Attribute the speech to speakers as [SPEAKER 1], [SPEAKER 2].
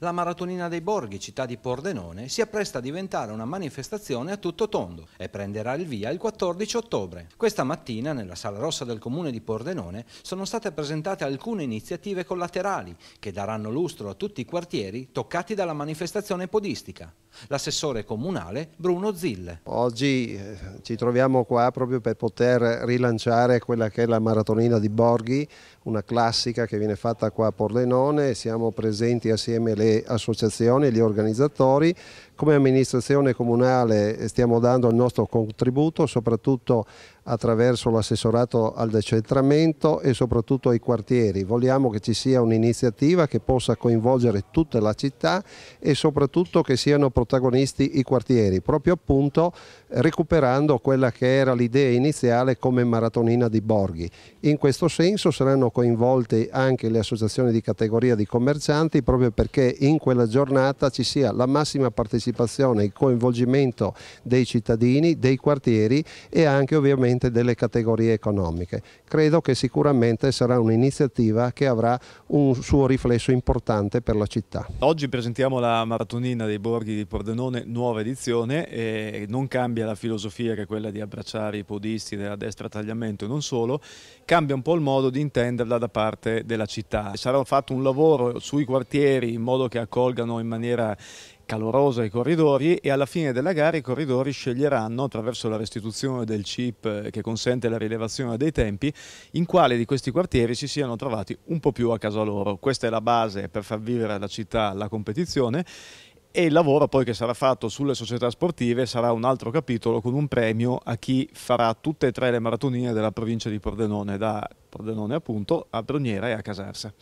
[SPEAKER 1] La Maratonina dei Borghi, città di Pordenone, si appresta a diventare una manifestazione a tutto tondo e prenderà il via il 14 ottobre. Questa mattina, nella Sala Rossa del Comune di Pordenone, sono state presentate alcune iniziative collaterali che daranno lustro a tutti i quartieri toccati dalla manifestazione podistica l'assessore comunale Bruno Zille.
[SPEAKER 2] Oggi eh, ci troviamo qua proprio per poter rilanciare quella che è la maratonina di Borghi, una classica che viene fatta qua a Pordenone, siamo presenti assieme le associazioni e gli organizzatori, come amministrazione comunale eh, stiamo dando il nostro contributo soprattutto attraverso l'assessorato al decentramento e soprattutto ai quartieri. Vogliamo che ci sia un'iniziativa che possa coinvolgere tutta la città e soprattutto che siano protetti protagonisti i quartieri, proprio appunto eh, recuperando quella che era l'idea iniziale come maratonina di borghi. In questo senso saranno coinvolte anche le associazioni di categoria di commercianti proprio perché in quella giornata ci sia la massima partecipazione e coinvolgimento dei cittadini, dei quartieri e anche ovviamente delle categorie economiche. Credo che sicuramente sarà un'iniziativa che avrà un suo riflesso importante per la città.
[SPEAKER 3] Oggi presentiamo la maratonina dei borghi di Pordenone nuova edizione e non cambia la filosofia che è quella di abbracciare i podisti della destra tagliamento e non solo, cambia un po' il modo di intenderla da parte della città. Sarà fatto un lavoro sui quartieri in modo che accolgano in maniera calorosa i corridori e alla fine della gara i corridori sceglieranno attraverso la restituzione del chip che consente la rilevazione dei tempi in quale di questi quartieri si siano trovati un po' più a casa loro. Questa è la base per far vivere alla città la competizione e il lavoro poi che sarà fatto sulle società sportive sarà un altro capitolo con un premio a chi farà tutte e tre le maratonine della provincia di Pordenone, da Pordenone appunto a Brugnera e a Casarsa.